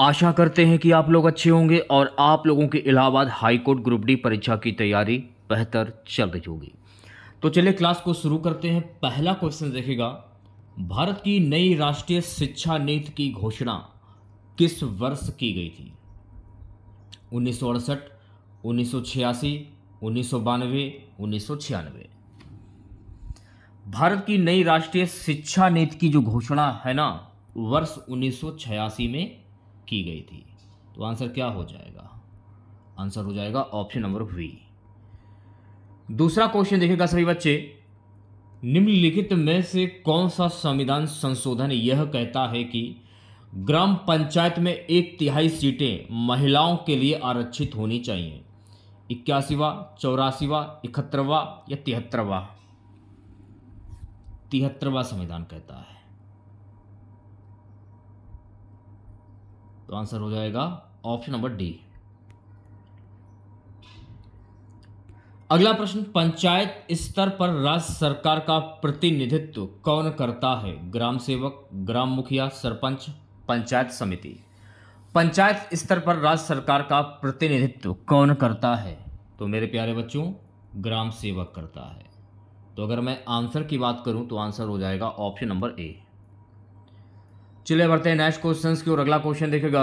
आशा करते हैं कि आप लोग अच्छे होंगे और आप लोगों के इलाहाबाद हाईकोर्ट ग्रुप डी परीक्षा की तैयारी बेहतर चल रही होगी तो चलिए क्लास को शुरू करते हैं पहला क्वेश्चन देखेगा भारत की नई राष्ट्रीय शिक्षा नीति की घोषणा किस वर्ष की गई थी उन्नीस सौ अड़सठ उन्नीस सौ छियासी उन्नीस सौ बानवे उन्नीस सौ छियानवे भारत की नई राष्ट्रीय शिक्षा नीति की जो घोषणा है ना वर्ष उन्नीस सौ छियासी में की गई थी तो आंसर क्या हो जाएगा आंसर हो जाएगा ऑप्शन नंबर वी दूसरा क्वेश्चन देखेगा सभी बच्चे निम्नलिखित में से कौन सा संविधान संशोधन यह कहता है कि ग्राम पंचायत में एक तिहाई सीटें महिलाओं के लिए आरक्षित होनी चाहिए इक्यासीवा चौरासीवा इकहत्तरवा या तिहत्तरवा तिहत्तरवा संविधान कहता है तो आंसर हो जाएगा ऑप्शन नंबर डी अगला प्रश्न पंचायत स्तर पर राज्य सरकार का प्रतिनिधित्व कौन करता है ग्राम सेवक ग्राम मुखिया सरपंच पंचायत समिति पंचायत स्तर पर राज्य सरकार का प्रतिनिधित्व कौन करता है तो मेरे प्यारे बच्चों ग्राम सेवक करता है तो अगर मैं आंसर की बात करूं तो आंसर हो जाएगा ऑप्शन नंबर ए चलिए बढ़ते हैं नेक्स्ट क्वेश्चन की ओर अगला क्वेश्चन देखेगा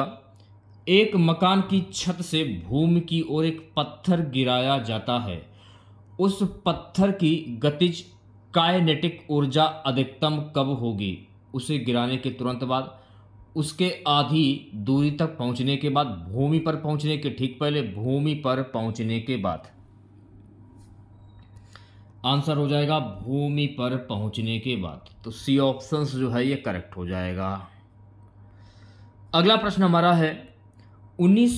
एक मकान की छत से भूमि की ओर एक पत्थर गिराया जाता है उस पत्थर की गतिज कायनेटिक ऊर्जा अधिकतम कब होगी उसे गिराने के तुरंत बाद उसके आधी दूरी तक पहुंचने के बाद भूमि पर पहुंचने के ठीक पहले भूमि पर पहुंचने के बाद आंसर हो जाएगा भूमि पर पहुंचने के बाद तो सी ऑप्शंस जो है ये करेक्ट हो जाएगा अगला प्रश्न हमारा है उन्नीस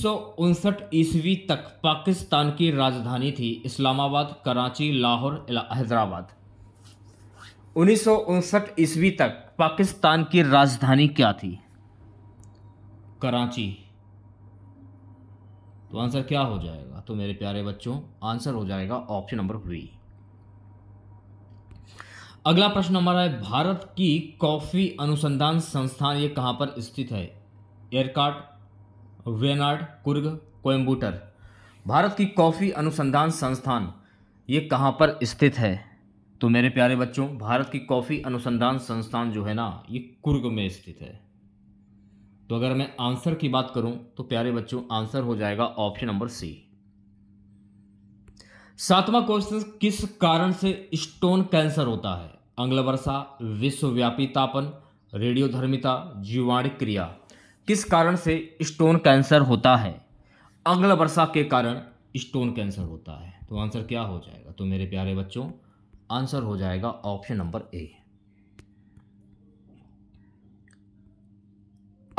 ईस्वी तक पाकिस्तान की राजधानी थी इस्लामाबाद कराची लाहौर हैदराबाद उन्नीस ईस्वी तक पाकिस्तान की राजधानी क्या थी कराची तो आंसर क्या हो जाएगा तो मेरे प्यारे बच्चों आंसर हो जाएगा ऑप्शन नंबर वी अगला प्रश्न हमारा है भारत की कॉफ़ी अनुसंधान संस्थान ये कहां पर स्थित है एयरकाट वेनार्ड कुर्ग कोयम्बूटर भारत की कॉफ़ी अनुसंधान संस्थान ये कहाँ पर स्थित है तो मेरे प्यारे बच्चों भारत की कॉफ़ी अनुसंधान संस्थान जो है ना ये कुर्ग में स्थित है तो अगर मैं आंसर की बात करूं तो प्यारे बच्चों आंसर हो जाएगा ऑप्शन नंबर सी सातवां क्वेश्चन किस कारण से स्टोन कैंसर होता है अंग्ल वर्षा विश्वव्यापी तापन रेडियोधर्मिता जीवाणिक क्रिया किस कारण से स्टोन कैंसर होता है अगल वर्षा के कारण स्टोन कैंसर होता है तो आंसर क्या हो जाएगा तो मेरे प्यारे बच्चों आंसर हो जाएगा ऑप्शन नंबर ए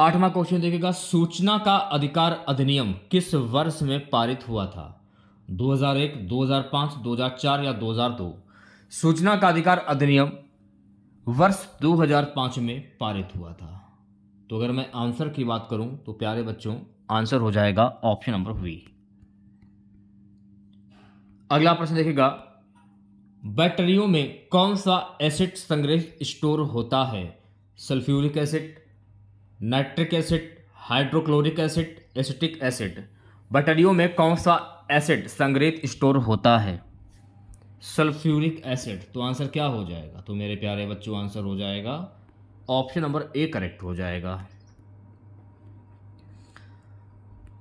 आठवां क्वेश्चन देखिएगा सूचना का अधिकार अधिनियम किस वर्ष में पारित हुआ था 2001, 2005, 2004 या 2002 सूचना का अधिकार अधिनियम वर्ष 2005 में पारित हुआ था तो अगर मैं आंसर की बात करूं तो प्यारे बच्चों आंसर हो जाएगा ऑप्शन नंबर बी अगला प्रश्न देखिएगा बैटरियों में कौन सा एसिड संग्रहित स्टोर होता है sulphuric acid nitric acid hydrochloric acid acetic acid बैटरियों में कौन सा एसिड संग्रहित स्टोर होता है सल्फ्यूरिक एसिड तो आंसर क्या हो जाएगा तो मेरे प्यारे बच्चों आंसर हो जाएगा ऑप्शन नंबर ए करेक्ट हो जाएगा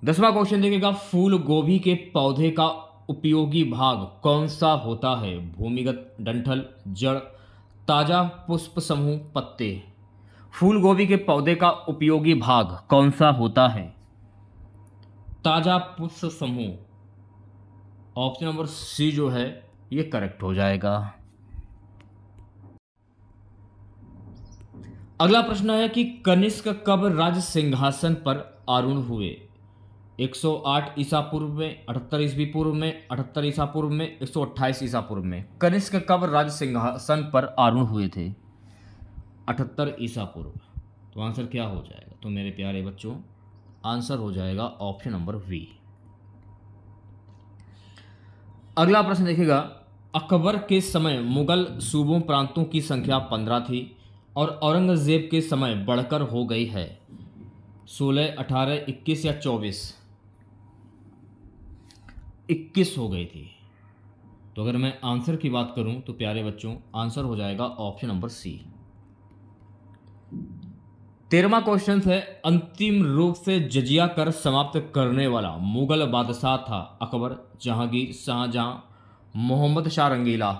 दसवां क्वेश्चन देखेगा फूल गोभी के पौधे का उपयोगी भाग कौन सा होता है भूमिगत डंठल जड़ ताजा पुष्प समूह पत्ते फूल गोभी के पौधे का उपयोगी भाग कौन सा होता है ताजा पुष्प समूह ऑप्शन नंबर सी जो है ये करेक्ट हो जाएगा अगला प्रश्न है कि कनिष्क कब राज सिंहासन पर आरूढ़ हुए 108 ईसा पूर्व में अठहत्तर ईस्वी पूर्व में अठहत्तर ईसा पूर्व में 128 ईसा पूर्व में कनिष्क कब राज सिंहासन पर आरूढ़ हुए थे अठहत्तर ईसा पूर्व तो आंसर क्या हो जाएगा तो मेरे प्यारे बच्चों आंसर हो जाएगा ऑप्शन नंबर वी अगला प्रश्न देखिएगा अकबर के समय मुगल सूबों प्रांतों की संख्या पंद्रह थी और औरंगज़ेब के समय बढ़कर हो गई है सोलह अठारह इक्कीस या चौबीस इक्कीस हो गई थी तो अगर मैं आंसर की बात करूं तो प्यारे बच्चों आंसर हो जाएगा ऑप्शन नंबर सी तेरहवा क्वेश्चन है अंतिम रूप से जजिया कर समाप्त करने वाला मुगल बादशाह था अकबर जहांगीर शाहजहां मोहम्मद शाह रंगीला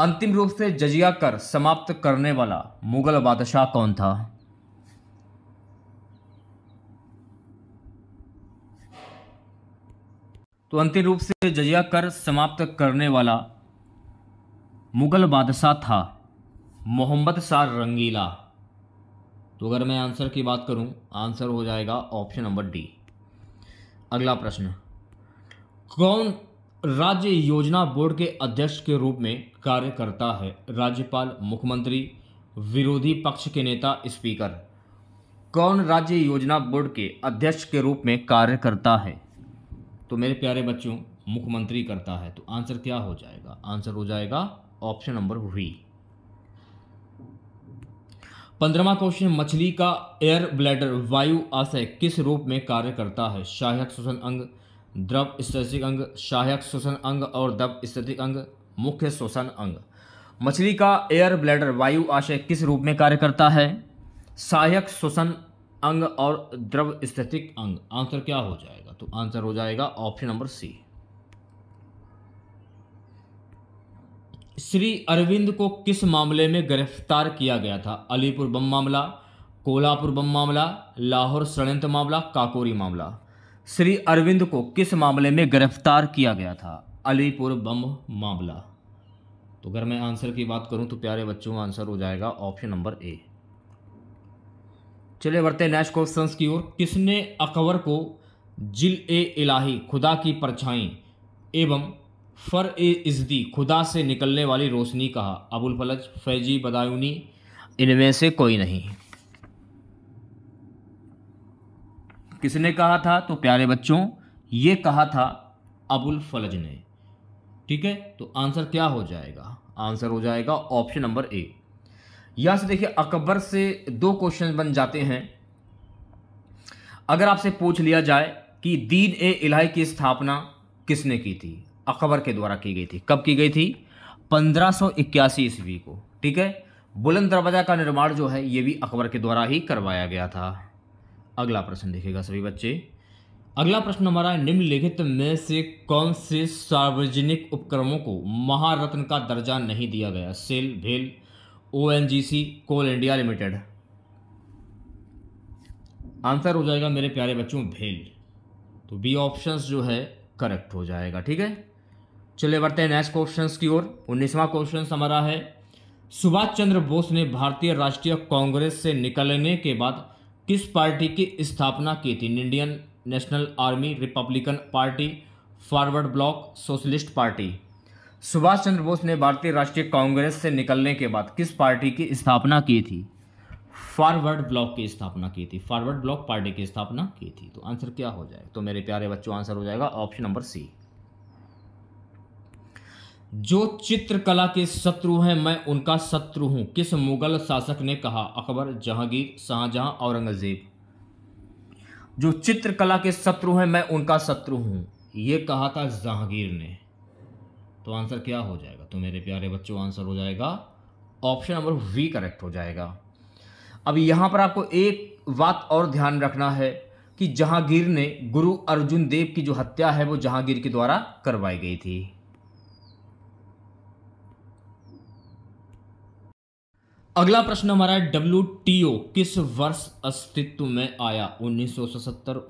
अंतिम रूप से जजिया कर समाप्त करने वाला मुगल बादशाह कौन था तो अंतिम रूप से जजिया कर समाप्त करने वाला मुगल बादशाह था मोहम्मद शाह रंगीला तो अगर मैं आंसर की बात करूं आंसर हो जाएगा ऑप्शन नंबर डी अगला प्रश्न कौन राज्य योजना बोर्ड के अध्यक्ष के रूप में कार्य करता है राज्यपाल मुख्यमंत्री विरोधी पक्ष के नेता स्पीकर कौन राज्य योजना बोर्ड के अध्यक्ष के रूप में कार्य करता है तो मेरे प्यारे बच्चों मुख्यमंत्री करता है तो आंसर क्या हो जाएगा आंसर हो जाएगा ऑप्शन नंबर वी पंद्रवा क्वेश्चन मछली का एयर ब्लैडर वायु आशय किस रूप में कार्य करता है सहायक श्वसन अंग द्रव स्थितिक अंग सहायक श्वसन अंग और दब स्थितिक अंग मुख्य श्वसन अंग मछली का एयर ब्लैडर वायु आशय किस रूप में कार्य करता है सहायक श्वसन अंग और द्रव स्थितिक अंग आंसर क्या हो जाएगा तो आंसर हो जाएगा option number C Shri Aurobindo को किस मामले में गिरफ्तार किया गया था अलीपुर बम मामला कोलापुर बम मामला लाहौर षडयंत्र मामला काकोरी मामला श्री अरविंद को किस मामले में गिरफ्तार किया गया था अलीपुर बम मामला तो अगर मैं आंसर की बात करूं तो प्यारे बच्चों आंसर हो जाएगा ऑप्शन नंबर ए चले बढ़ते नेक्स्ट क्वेश्चन की ओर किसने अकबर को जिल ए इलाही खुदा की परछाई एवं फ़र ए इजदी खुदा से निकलने वाली रोशनी कहा अबुल फलज फैजी बदायूनी इनमें से कोई नहीं किसने कहा था तो प्यारे बच्चों ये कहा था अबुल फलज ने ठीक है तो आंसर क्या हो जाएगा आंसर हो जाएगा ऑप्शन नंबर ए यहां से देखिए अकबर से दो क्वेश्चन बन जाते हैं अगर आपसे पूछ लिया जाए कि दीन ए इलाही की स्थापना किसने की थी अकबर के द्वारा की गई थी कब की गई थी पंद्रह सौ इक्यासी ईस्वी को ठीक है बुलंद दरवाज़ा का निर्माण जो है ये भी अकबर के द्वारा ही करवाया गया था अगला प्रश्न देखेगा सभी बच्चे अगला प्रश्न हमारा निम्नलिखित में से कौन से सार्वजनिक उपक्रमों को महारत्न का दर्जा नहीं दिया गया सेल भेल ओ कोल इंडिया लिमिटेड आंसर हो जाएगा मेरे प्यारे बच्चों भेल तो बी ऑप्शंस जो है करेक्ट हो जाएगा ठीक है चले बढ़ते हैं नेक्स्ट क्वेश्चन की ओर उन्नीसवां क्वेश्चन हमारा है सुभाष चंद्र बोस ने भारतीय राष्ट्रीय कांग्रेस से निकलने के बाद किस पार्टी की स्थापना की थी Indian national army republican party forward bloc socialist party Subhash Chandra Bose ने भारतीय राष्ट्रीय कांग्रेस से निकलने के बाद किस पार्टी की स्थापना की थी फॉरवर्ड ब्लॉक की स्थापना की थी फॉरवर्ड ब्लॉक पार्टी की स्थापना की थी तो आंसर क्या हो जाएगा तो मेरे प्यारे बच्चों आंसर हो जाएगा ऑप्शन नंबर सी जो चित्रकला के शत्रु हैं मैं उनका शत्रु हूं किस मुगल शासक ने कहा अकबर जहांगीर शाहजहां औरंगजेब जो चित्रकला के शत्रु हैं मैं उनका शत्रु हूं ये कहा था जहांगीर ने तो आंसर क्या हो जाएगा तो मेरे प्यारे बच्चों आंसर हो जाएगा ऑप्शन नंबर वी करेक्ट हो जाएगा अब यहां पर आपको एक बात और ध्यान रखना है कि जहांगीर ने गुरु अर्जुन देव की जो हत्या है वो जहांगीर के द्वारा करवाई गई थी अगला प्रश्न हमारा है डब्ल्यू किस वर्ष अस्तित्व में आया उन्नीस सौ सतर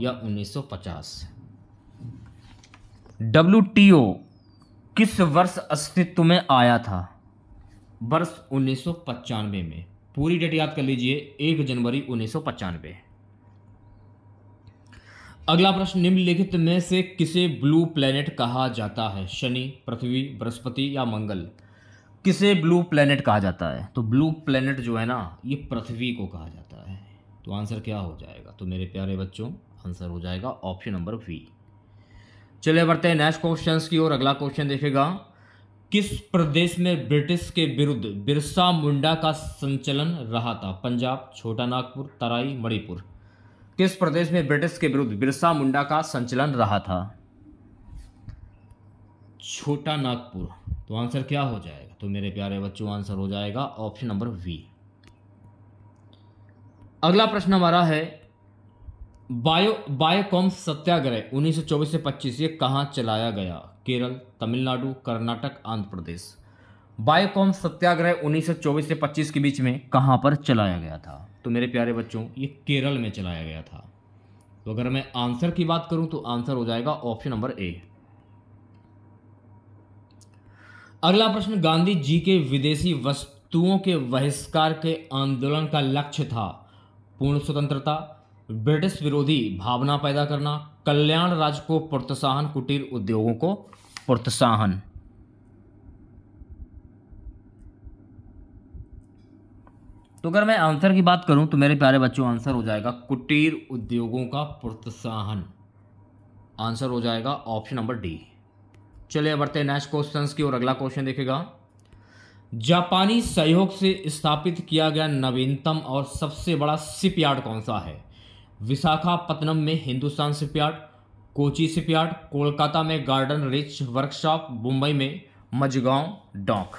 या 1950? डब्ल्यू किस वर्ष अस्तित्व में आया था वर्ष उन्नीस में पूरी डेट याद कर लीजिए एक जनवरी उन्नीस अगला प्रश्न निम्नलिखित में से किसे ब्लू प्लेनेट कहा जाता है शनि पृथ्वी बृहस्पति या मंगल किसे ब्लू प्लेनेट कहा जाता है तो ब्लू प्लेनेट जो है ना ये पृथ्वी को कहा जाता है तो आंसर क्या हो जाएगा तो मेरे प्यारे बच्चों आंसर हो जाएगा ऑप्शन नंबर वी चले बढ़ते हैं नेक्स्ट क्वेश्चन की ओर अगला क्वेश्चन देखेगा किस प्रदेश में ब्रिटिश के विरुद्ध बिरसा मुंडा का संचलन रहा था पंजाब छोटा नागपुर तराई मणिपुर किस प्रदेश में ब्रिटिश के विरुद्ध बिरसा मुंडा का संचलन रहा था छोटा नागपुर तो आंसर क्या हो जाएगा तो मेरे प्यारे बच्चों आंसर हो जाएगा ऑप्शन नंबर वी अगला प्रश्न हमारा है बायो बायोकॉम सत्याग्रह 1924 से 25 ये कहाँ चलाया गया केरल तमिलनाडु कर्नाटक आंध्र प्रदेश बायोकॉम सत्याग्रह 1924 से 25 के बीच में कहाँ पर चलाया गया था तो मेरे प्यारे बच्चों ये केरल में चलाया गया था तो अगर मैं आंसर की बात करूँ तो आंसर हो जाएगा ऑप्शन नंबर ए अगला प्रश्न गांधी जी के विदेशी वस्तुओं के बहिष्कार के आंदोलन का लक्ष्य था पूर्ण स्वतंत्रता ब्रिटिश विरोधी भावना पैदा करना कल्याण राज्य को प्रोत्साहन कुटीर उद्योगों को प्रोत्साहन तो अगर मैं आंसर की बात करूं तो मेरे प्यारे बच्चों आंसर हो जाएगा कुटीर उद्योगों का प्रोत्साहन आंसर हो जाएगा ऑप्शन नंबर डी चलिए बढ़ते नेक्स्ट क्वेश्चन की और अगला क्वेश्चन देखेगा जापानी सहयोग से स्थापित किया गया नवीनतम और सबसे बड़ा शिपयार्ड कौन सा है विशाखापत्तनम में हिंदुस्तान शिपयार्ड कोची शिपयार्ड कोलकाता में गार्डन रिच वर्कशॉप मुंबई में मजगांव डॉक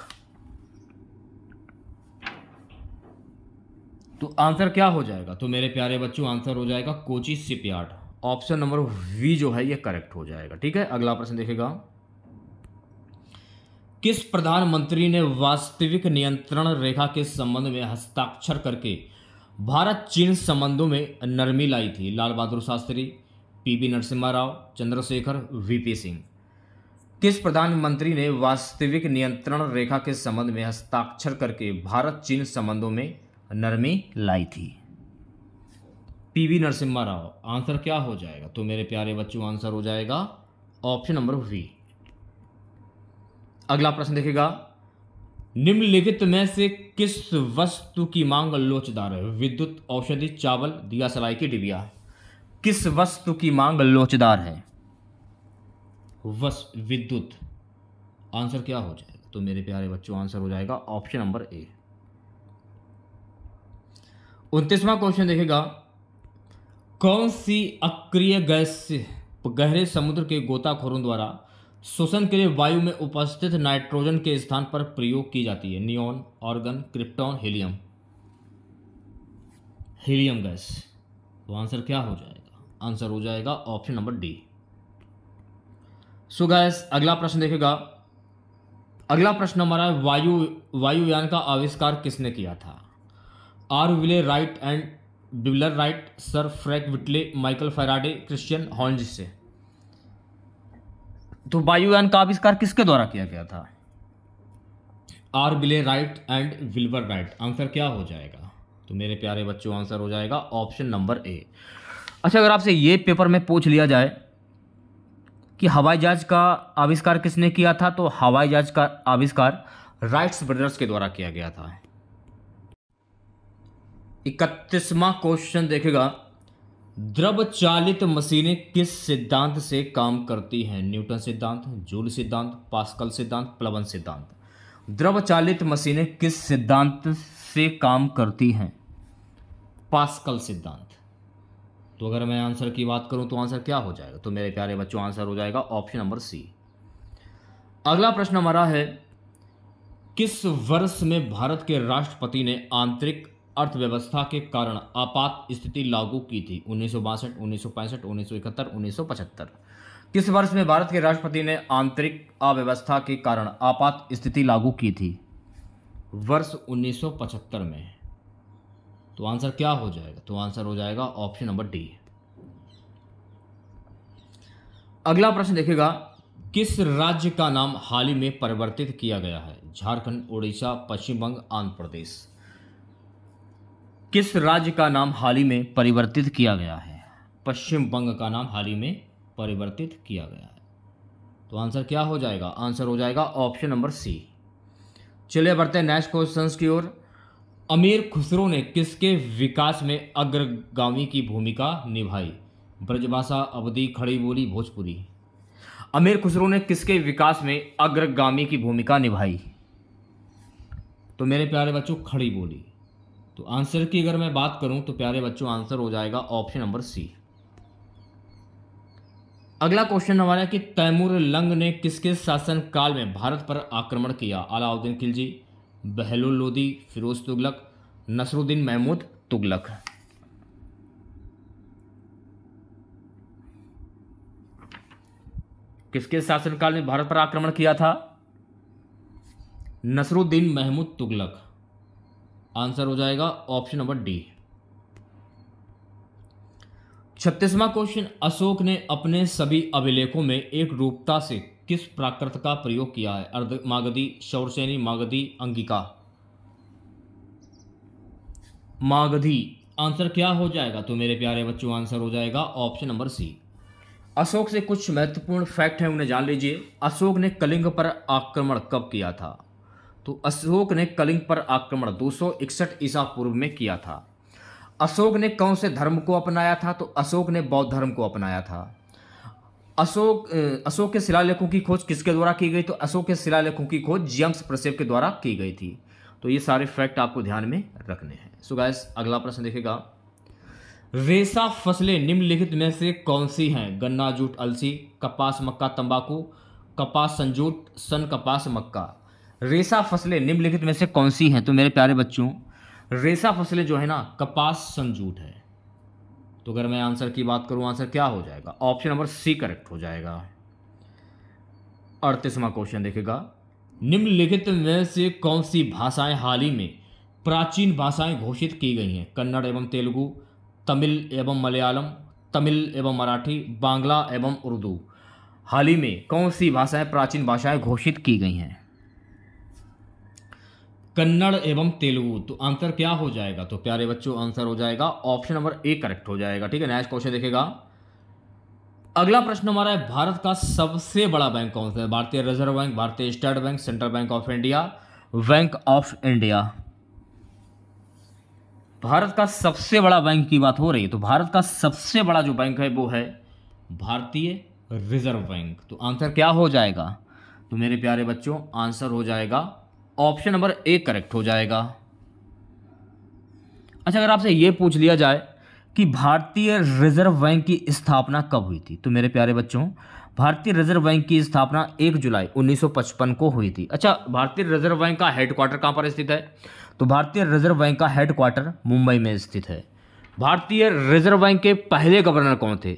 तो आंसर क्या हो जाएगा तो मेरे प्यारे बच्चों आंसर हो जाएगा Kochi shipyard option number B जो है ये करेक्ट हो जाएगा ठीक है अगला प्रश्न देखेगा किस प्रधानमंत्री ने वास्तविक नियंत्रण रेखा के संबंध में हस्ताक्षर करके भारत चीन संबंधों में नरमी लाई थी लाल बहादुर शास्त्री पीबी नरसिम्हा राव चंद्रशेखर वीपी सिंह किस प्रधानमंत्री ने वास्तविक नियंत्रण रेखा के संबंध में हस्ताक्षर करके भारत चीन संबंधों में नरमी लाई थी वी नरसिम्हा राव आंसर क्या हो जाएगा तो मेरे प्यारे बच्चों आंसर हो जाएगा ऑप्शन नंबर वी अगला प्रश्न देखेगा निम्नलिखित में से किस वस्तु की मांग लोचदार है विद्युत औषधि चावल दिया सलाई की डिबिया किस वस्तु की मांग लोचदार है वस विद्युत आंसर क्या हो जाएगा तो मेरे प्यारे बच्चों आंसर हो जाएगा ऑप्शन नंबर ए उनतीसवा क्वेश्चन देखेगा कौन सी अक्रिय गैस गहरे समुद्र के गोताखोरों द्वारा श्वसन के लिए वायु में उपस्थित नाइट्रोजन के स्थान पर प्रयोग की जाती है neon argon krypton helium helium gas तो आंसर क्या हो जाएगा आंसर हो जाएगा option number D so gas अगला प्रश्न देखेगा अगला प्रश्न हमारा वायु वायुयान का आविष्कार किसने किया था Orville Wright and Wilbur Wright sir Frank Whittle Michael Faraday Christian Huygens से तो वायुयान का आविष्कार किसके द्वारा किया गया था आर बिले राइट एंड विल्वर राइट आंसर क्या हो जाएगा तो मेरे प्यारे बच्चों आंसर हो जाएगा ऑप्शन नंबर ए अच्छा अगर आपसे ये पेपर में पूछ लिया जाए कि हवाई जहाज का आविष्कार किसने किया था तो हवाई जहाज का आविष्कार राइट्स ब्रदर्स के द्वारा किया गया था इकतीसवा क्वेश्चन देखेगा द्रव चालित मशीनें किस सिद्धांत से काम करती हैं न्यूटन सिद्धांत जूल सिद्धांत पास्कल सिद्धांत प्लवन सिद्धांत द्रव चालित मशीनें किस सिद्धांत से काम करती हैं पास्कल सिद्धांत तो अगर मैं आंसर की बात करूं तो आंसर क्या हो जाएगा तो मेरे प्यारे बच्चों आंसर हो जाएगा ऑप्शन नंबर सी अगला प्रश्न हमारा है किस वर्ष में भारत के राष्ट्रपति ने आंतरिक अर्थव्यवस्था के कारण आपात स्थिति लागू की थी उन्नीस सौ बासठ उन्नीस सौ पैंसठ उन्नीस सौ इकहत्तर उन्नीस सौ पचहत्तर किस वर्ष में भारत के राष्ट्रपति ने आंतरिक अव्यवस्था के कारण आपात स्थिति लागू की थी वर्ष 1975 में तो आंसर क्या हो जाएगा तो आंसर हो जाएगा ऑप्शन नंबर डी अगला प्रश्न देखेगा किस राज्य का नाम हाल ही में परिवर्तित किया गया है झारखंड उड़ीसा पश्चिम बंग आंध्र प्रदेश किस राज्य का नाम हाल ही में परिवर्तित किया गया है पश्चिम बंग का नाम हाल ही में परिवर्तित किया गया है तो आंसर क्या हो जाएगा आंसर हो जाएगा ऑप्शन नंबर सी चलिए बढ़ते हैं नेक्स्ट क्वेश्चन की ओर अमीर खुसरो ने किसके विकास में अग्रगामी की भूमिका निभाई ब्रजभाषा अवधि खड़ी बोली भोजपुरी अमीर खुसरो ने किसके विकास में अग्रगामी की भूमिका निभाई तो मेरे प्यारे बच्चों खड़ी बोली तो आंसर की अगर मैं बात करूं तो प्यारे बच्चों आंसर हो जाएगा ऑप्शन नंबर सी अगला क्वेश्चन हमारा कि तैमूर लंग ने किसके शासनकाल में भारत पर आक्रमण किया अलाउद्दीन खिलजी बहलुल लोदी फिरोज तुगलक नसरुद्दीन महमूद तुगलक किसके शासनकाल में भारत पर आक्रमण किया था नसरुद्दीन महमूद तुगलक आंसर हो जाएगा ऑप्शन नंबर डी छत्तीसवा क्वेश्चन अशोक ने अपने सभी अभिलेखों में एक रूपता से किस प्राकृत का प्रयोग किया है अर्ध मागधी शौरसेनी मागधी अंगिका मागधी आंसर क्या हो जाएगा तो मेरे प्यारे बच्चों आंसर हो जाएगा ऑप्शन नंबर सी अशोक से कुछ महत्वपूर्ण फैक्ट है उन्हें जान लीजिए अशोक ने कलिंग पर आक्रमण कब किया था तो अशोक ने कलिंग पर आक्रमण दो ईसा पूर्व में किया था अशोक ने कौन से धर्म को अपनाया था तो अशोक ने बौद्ध धर्म को अपनाया था अशोक अशोक के शिलालेखों की खोज किसके द्वारा की गई तो अशोक के शिलालेखों की खोज जियम्स प्रसेप के द्वारा की गई थी तो ये सारे फैक्ट आपको ध्यान में रखने हैं सो गायस अगला प्रश्न देखेगा रेशा फसलें निम्नलिखित में से कौन सी हैं गन्ना जूट अलसी कपास मक्का तंबाकू कपास संजूट सन कपास मक्का रेसा फसलें निम्नलिखित में से कौन सी हैं तो मेरे प्यारे बच्चों रेसा फसलें जो है ना कपास संजूट है तो अगर मैं आंसर की बात करूं आंसर क्या हो जाएगा ऑप्शन नंबर सी करेक्ट हो जाएगा अड़तीसवां क्वेश्चन देखेगा निम्नलिखित में से कौन सी भाषाएं हाल ही में प्राचीन भाषाएं घोषित की गई हैं कन्नड़ एवं तेलुगु तमिल एवं मलयालम तमिल एवं मराठी बांग्ला एवं उर्दू हाल ही में कौन सी भाषाएं प्राचीन भाषाएं घोषित की गई हैं कन्नड़ एवं तेलुगु तो आंसर क्या हो जाएगा तो प्यारे बच्चों आंसर हो जाएगा ऑप्शन नंबर ए करेक्ट हो जाएगा ठीक है नेक्स्ट क्वेश्चन देखेगा अगला प्रश्न हमारा है भारत का सबसे बड़ा बैंक कौन सा है भारतीय रिजर्व बैंक भारतीय state bank central bank of India bank of India Bharat का सबसे बड़ा बैंक की बात हो रही है तो भारत का सबसे बड़ा जो बैंक है वो है भारतीय रिजर्व बैंक तो आंसर क्या हो जाएगा तो मेरे प्यारे बच्चों आंसर हो जाएगा ऑप्शन नंबर ए करेक्ट हो जाएगा अच्छा अगर आपसे यह पूछ लिया जाए कि भारतीय रिजर्व बैंक की स्थापना कब हुई थी तो मेरे प्यारे बच्चों भारतीय रिजर्व बैंक की स्थापना 1 जुलाई 1955 को हुई थी अच्छा भारतीय रिजर्व बैंक का हेडक्वार्टर कहां पर स्थित है तो भारतीय रिजर्व बैंक का हेडक्वार्टर मुंबई में स्थित है भारतीय रिजर्व बैंक के पहले गवर्नर कौन थे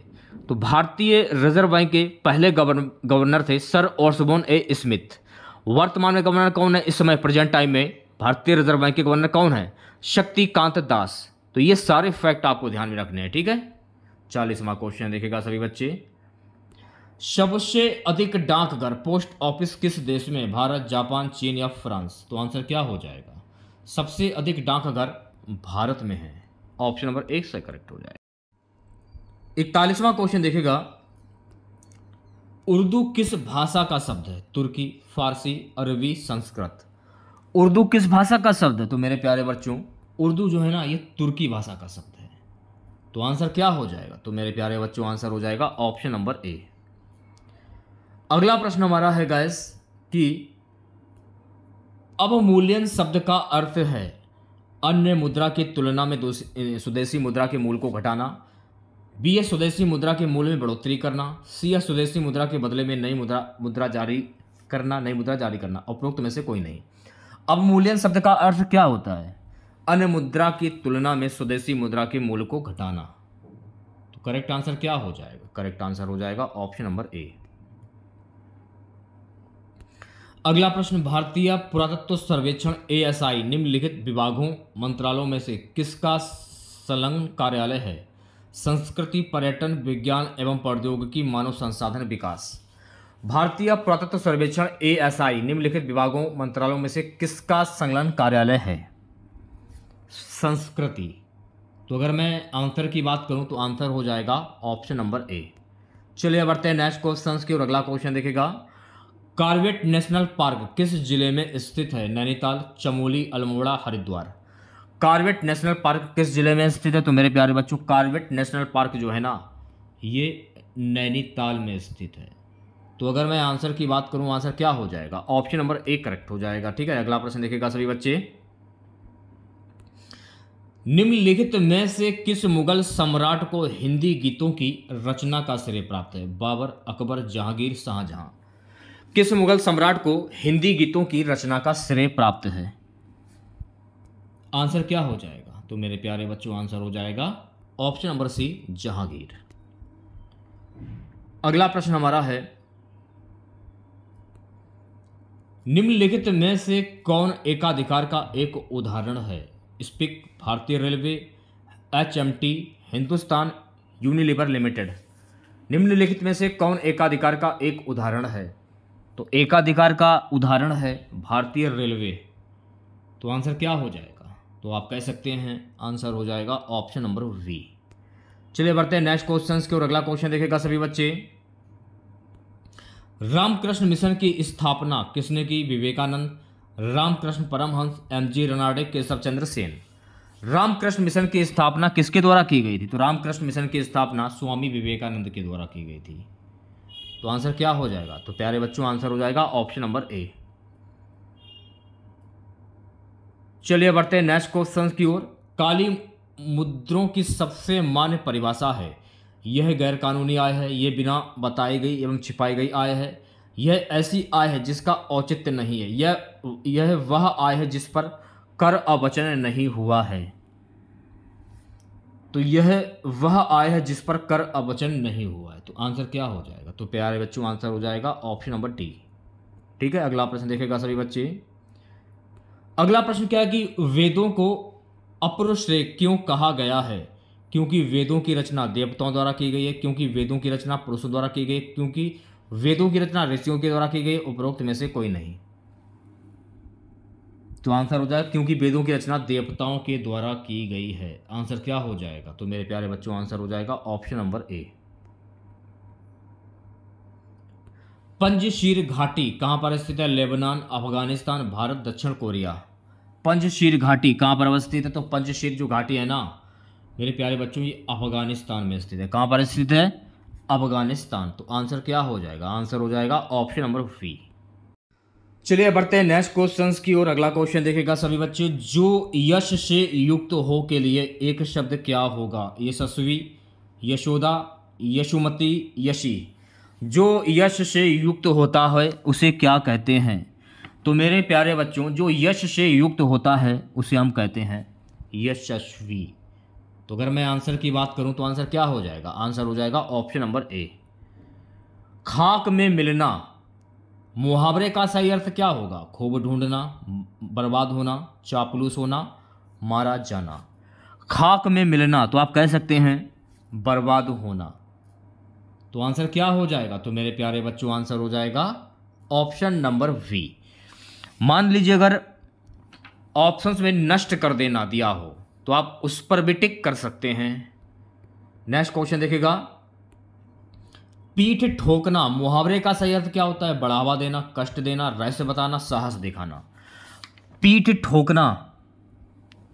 तो भारतीय रिजर्व बैंक के पहले गवर्नर थे सर ऑर्सबोन ए स्मिथ वर्तमान में गवर्नर कौन है इस समय प्रेजेंट टाइम में भारतीय रिजर्व बैंक के गवर्नर कौन है शक्तिकांत दास तो ये सारे फैक्ट आपको ध्यान में रखने हैं ठीक है चालीसवा क्वेश्चन देखेगा सभी बच्चे सबसे अधिक डाकघर पोस्ट ऑफिस किस देश में भारत जापान चीन या फ्रांस तो आंसर क्या हो जाएगा सबसे अधिक डाकघर भारत में है ऑप्शन नंबर एक से करेक्ट हो जाएगा इकतालीसवां क्वेश्चन देखेगा उर्दू किस भाषा का शब्द है तुर्की फारसी अरबी संस्कृत उर्दू किस भाषा का शब्द है तो मेरे प्यारे बच्चों उर्दू जो है ना ये तुर्की भाषा का शब्द है तो आंसर क्या हो जाएगा तो मेरे प्यारे बच्चों आंसर हो जाएगा ऑप्शन नंबर ए अगला प्रश्न हमारा है गैस कि अवमूल्यन शब्द का अर्थ है अन्य मुद्रा की तुलना में स्वदेशी मुद्रा के मूल को घटाना बी एस स्वदेशी मुद्रा के मूल्य में बढ़ोतरी करना सी एस स्वदेशी मुद्रा के बदले में नई मुद्रा मुद्रा जारी करना नई मुद्रा जारी करना उपरोक्त में से कोई नहीं अवमूल्यन शब्द का अर्थ क्या होता है अन्य मुद्रा की तुलना में स्वदेशी मुद्रा के मूल्य को घटाना तो करेक्ट आंसर क्या हो जाएगा करेक्ट आंसर हो जाएगा ऑप्शन नंबर ए अगला प्रश्न भारतीय पुरातत्व सर्वेक्षण एएसआई निम्नलिखित विभागों मंत्रालयों में से किसका संलग्न कार्यालय है संस्कृति पर्यटन विज्ञान एवं प्रौद्योगिकी मानव संसाधन विकास भारतीय पुरातत्व सर्वेक्षण आई निम्नलिखित विभागों मंत्रालयों में से किसका संलग्न कार्यालय है संस्कृति तो अगर मैं आंसर की बात करूं तो आंसर हो जाएगा ऑप्शन नंबर ए चलिए बढ़ते हैं नेक्स्ट क्वेश्चन की और अगला क्वेश्चन देखेगा कार्वेट नेशनल पार्क किस जिले में स्थित है Nainital Chamoli Almora Haridwar Corbett national park किस ज़िले में स्थित है तो मेरे प्यारे बच्चों कार्वेट नेशनल पार्क जो है ना ये नैनीताल में स्थित है तो अगर मैं आंसर की बात करूं आंसर क्या हो जाएगा ऑप्शन नंबर ए करेक्ट हो जाएगा ठीक है अगला प्रश्न देखेगा सभी बच्चे निम्नलिखित में से किस मुगल सम्राट को हिंदी गीतों की रचना का श्रेय प्राप्त है बाबर अकबर जहांगीर शाहजहां किस मुगल सम्राट को हिंदी गीतों की रचना का श्रेय प्राप्त है आंसर क्या हो जाएगा तो मेरे प्यारे बच्चों आंसर हो जाएगा ऑप्शन नंबर सी जहांगीर अगला प्रश्न हमारा है निम्नलिखित में से कौन एकाधिकार का एक उदाहरण है स्पिक भारतीय railway H M T Hindustan Unilever limited निम्नलिखित में से कौन एकाधिकार का एक उदाहरण है तो एकाधिकार का उदाहरण है भारतीय रेलवे तो आंसर क्या हो जाएगा तो आप कह सकते हैं आंसर हो जाएगा ऑप्शन नंबर वी चलिए बढ़ते हैं नेक्स्ट क्वेश्चन की ओर अगला क्वेश्चन देखेगा सभी बच्चे रामकृष्ण मिशन की स्थापना किसने की Vivekananda Ramakrishna Paramhansa M G Ranade Keshav Chandra Sen Ramakrishna mission की स्थापना किसके द्वारा की गई थी तो रामकृष्ण मिशन की स्थापना स्वामी विवेकानंद के द्वारा की गई थी तो आंसर क्या हो जाएगा तो प्यारे बच्चों आंसर हो जाएगा ऑप्शन नंबर ए चलिए बढ़ते हैं नेक्स्ट क्वेश्चन की ओर काली मुद्रों की सबसे मान्य परिभाषा है यह गैरकानूनी आय है यह बिना बताई गई एवं छिपाई गई आय है यह ऐसी आय है जिसका औचित्य नहीं है यह यह वह आय है जिस पर कर अवचन नहीं हुआ है तो यह वह आय है जिस पर कर अवचन नहीं हुआ है तो आंसर क्या हो जाएगा तो प्यारे बच्चों आंसर हो जाएगा ऑप्शन नंबर डी ठीक है अगला प्रश्न देखेगा सभी बच्चे अगला प्रश्न क्या है कि वेदों को अपरुश्रेय क्यों कहा गया है क्योंकि वेदों की रचना देवताओं द्वारा की गई है क्योंकि वेदों की रचना पुरुषों द्वारा की गई क्योंकि वेदों की रचना ऋषियों के द्वारा की गई उपरोक्त में से कोई नहीं तो आंसर हो जाएगा क्योंकि वेदों की रचना देवताओं के द्वारा की गई है आंसर क्या हो जाएगा तो मेरे प्यारे बच्चों आंसर हो जाएगा ऑप्शन नंबर ए पंजशीर घाटी कहां पर स्थित है लेबनान अफगानिस्तान भारत दक्षिण कोरिया पंजशीर घाटी कहाँ पर अवस्थित है तो पंचशीर जो घाटी है ना मेरे प्यारे बच्चों ये अफगानिस्तान में स्थित है कहाँ पर स्थित है अफगानिस्तान तो आंसर क्या हो जाएगा आंसर हो जाएगा ऑप्शन नंबर फी चलिए बढ़ते हैं नेक्स्ट क्वेश्चंस की ओर अगला क्वेश्चन देखेगा सभी बच्चे जो यश से युक्त हो के लिए एक शब्द क्या होगा यशस्वी यशोदा यशुमती यशी जो यश से युक्त होता है उसे क्या कहते हैं तो मेरे प्यारे बच्चों जो यश से युक्त होता है उसे हम कहते हैं यशस्वी तो अगर मैं आंसर की बात करूं तो आंसर क्या हो जाएगा आंसर हो जाएगा ऑप्शन नंबर ए खाक में मिलना मुहावरे का सही अर्थ क्या होगा खूब ढूंढना बर्बाद होना चापलूस होना मारा जाना खाक में मिलना तो आप कह सकते हैं बर्बाद होना तो आंसर क्या हो जाएगा तो मेरे प्यारे बच्चों आंसर हो जाएगा ऑप्शन नंबर वी मान लीजिए अगर ऑप्शंस में नष्ट कर देना दिया हो तो आप उस पर भी टिक कर सकते हैं नेक्स्ट क्वेश्चन देखेगा पीठ ठोकना मुहावरे का सही अर्थ क्या होता है बढ़ावा देना कष्ट देना रहस्य बताना साहस दिखाना पीठ ठोकना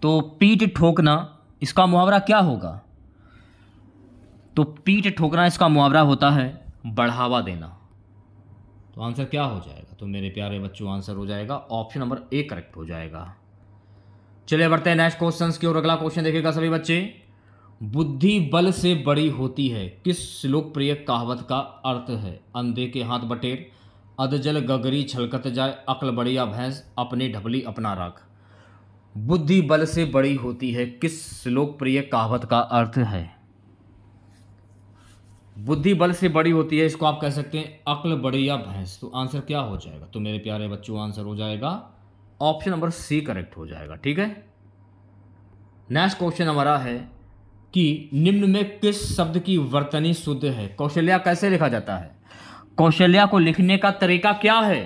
तो पीठ ठोकना इसका मुहावरा क्या होगा तो पीठ ठोकना इसका मुहावरा होता है बढ़ावा देना तो आंसर क्या हो जाएगा तो मेरे प्यारे बच्चों आंसर हो जाएगा ऑप्शन नंबर ए करेक्ट हो जाएगा चलिए बढ़ते हैं नेक्स्ट क्वेश्चन की ओर अगला क्वेश्चन देखेगा सभी बच्चे बुद्धि बल से बड़ी होती है किस लोकप्रिय कहावत का अर्थ है अंधे के हाथ बटेर अधजल गगरी छलकत जाए अकल बड़िया भैंस अपनी ढबली अपना राख बुद्धि बल से बड़ी होती है किस लोकप्रिय कहावत का अर्थ है बुद्धि बल से बड़ी होती है इसको आप कह सकते हैं अक्ल बड़ी या भैंस तो आंसर क्या हो जाएगा तो मेरे प्यारे बच्चों आंसर हो जाएगा ऑप्शन नंबर सी करेक्ट हो जाएगा ठीक है नेक्स्ट क्वेश्चन हमारा है कि निम्न में किस शब्द की वर्तनी शुद्ध है कौशल्या कैसे लिखा जाता है कौशल्या को लिखने का तरीका क्या है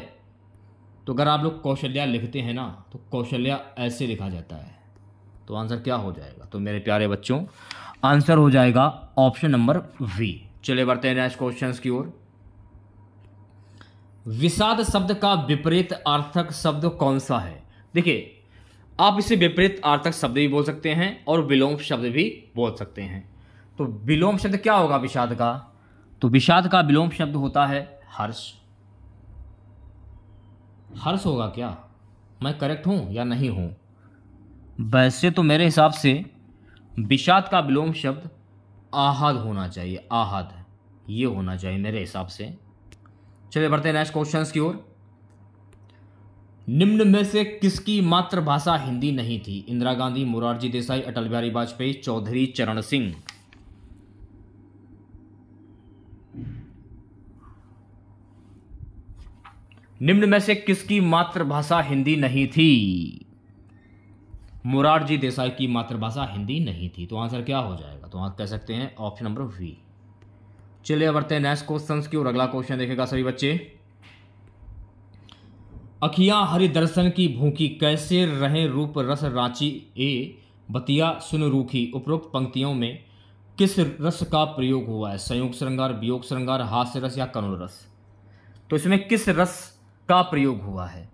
तो अगर आप लोग कौशल्या लिखते हैं ना तो कौशल्या ऐसे लिखा जाता है तो आंसर क्या हो जाएगा तो मेरे प्यारे बच्चों आंसर हो जाएगा ऑप्शन नंबर वी चले बढ़ते हैं नेक्स्ट क्वेश्चन की ओर विषाद शब्द का विपरीत अर्थक शब्द कौन सा है देखिए आप इसे विपरीत अर्थक शब्द भी बोल सकते हैं और विलोम शब्द भी बोल सकते हैं तो विलोम शब्द क्या होगा विषाद का तो विषाद का विलोम शब्द होता है हर्ष हर्ष होगा क्या मैं करेक्ट हूं या नहीं हूं वैसे तो मेरे हिसाब से विषाद का विलोम शब्द आहद होना चाहिए आहद ये होना चाहिए मेरे हिसाब से चलिए बढ़ते हैं नेक्स्ट क्वेश्चन की ओर निम्न में से किसकी मातृभाषा हिंदी नहीं थी इंदिरा गांधी मुरारजी देसाई अटल बिहारी वाजपेयी चौधरी चरण सिंह निम्न में से किसकी मातृभाषा हिंदी नहीं थी मुरारजी देसाई की मातृभाषा हिंदी नहीं थी तो आंसर क्या हो जाएगा तो आप कह सकते हैं ऑप्शन नंबर वी चलिए बढ़ते हैं नेक्स्ट क्वेश्चन की और अगला क्वेश्चन देखेगा सभी बच्चे अखिया हरिदर्शन की भूखी कैसे रहे रूप रस रांची ए बतिया सुन रूखी उपरोक्त पंक्तियों में किस रस का प्रयोग हुआ है संयोग श्रृंगार वियोग श्रृंगार हास्य रस या करुण रस तो इसमें किस रस का प्रयोग हुआ है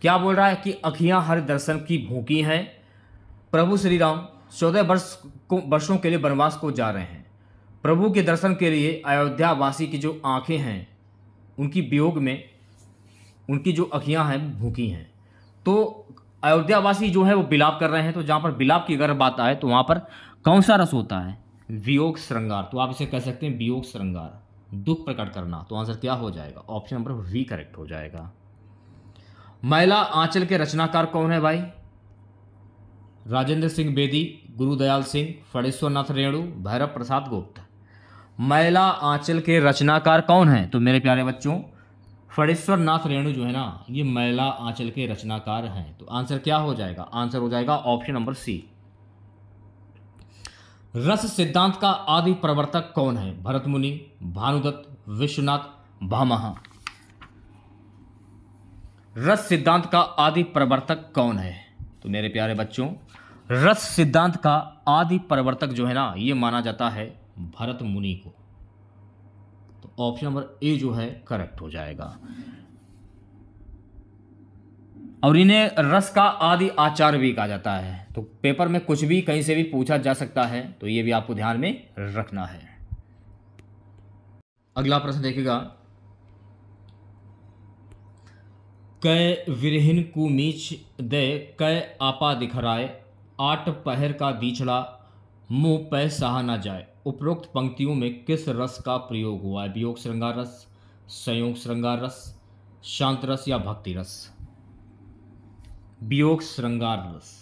क्या बोल रहा है कि अखियां हर दर्शन की भूखी हैं प्रभु श्री राम चौदह वर्ष को वर्षों के लिए वनवास को जा रहे हैं प्रभु के दर्शन के लिए अयोध्या वासी की जो आँखें हैं उनकी वियोग में उनकी जो अखियाँ हैं भूखी हैं तो अयोध्या वासी जो है वो बिलाप कर रहे हैं तो जहाँ पर बिलाप की अगर बात आए तो वहाँ पर कौन सा रस होता है वियोग श्रृंगार तो आप इसे कह सकते हैं वियोग श्रृंगार दुख प्रकट करना तो आंसर क्या हो जाएगा ऑप्शन नंबर वी करेक्ट हो जाएगा महिला आंचल के रचनाकार कौन है भाई राजेंद्र सिंह बेदी गुरुदयाल सिंह फणेश्वर नाथ रेणु भैरव प्रसाद गुप्त मैला आंचल के रचनाकार कौन हैं तो मेरे प्यारे बच्चों फणेश्वर नाथ रेणु जो है ना ये मैला आंचल के रचनाकार हैं तो आंसर क्या हो जाएगा आंसर हो जाएगा ऑप्शन नंबर सी रस सिद्धांत का आदि प्रवर्तक कौन है भरत मुनि भानुदत्त विश्वनाथ भामहा रस सिद्धांत का आदि प्रवर्तक कौन है तो मेरे प्यारे बच्चों रस सिद्धांत का आदि प्रवर्तक जो है ना ये माना जाता है भरत मुनि को तो ऑप्शन नंबर ए जो है करेक्ट हो जाएगा और इन्हें रस का आदि आचार भी कहा जाता है तो पेपर में कुछ भी कहीं से भी पूछा जा सकता है तो ये भी आपको ध्यान में रखना है अगला प्रश्न देखेगा कै विरहिन कुमीच दे कै आपा दिखराए आठ पहर का बीछड़ा मुंह पै सहा ना जाए उपरोक्त पंक्तियों में किस रस का प्रयोग हुआ है वियोग श्रृंगार रस संयोग श्रृंगार रस शांत रस या भक्ति रस वियोग श्रृंगार रस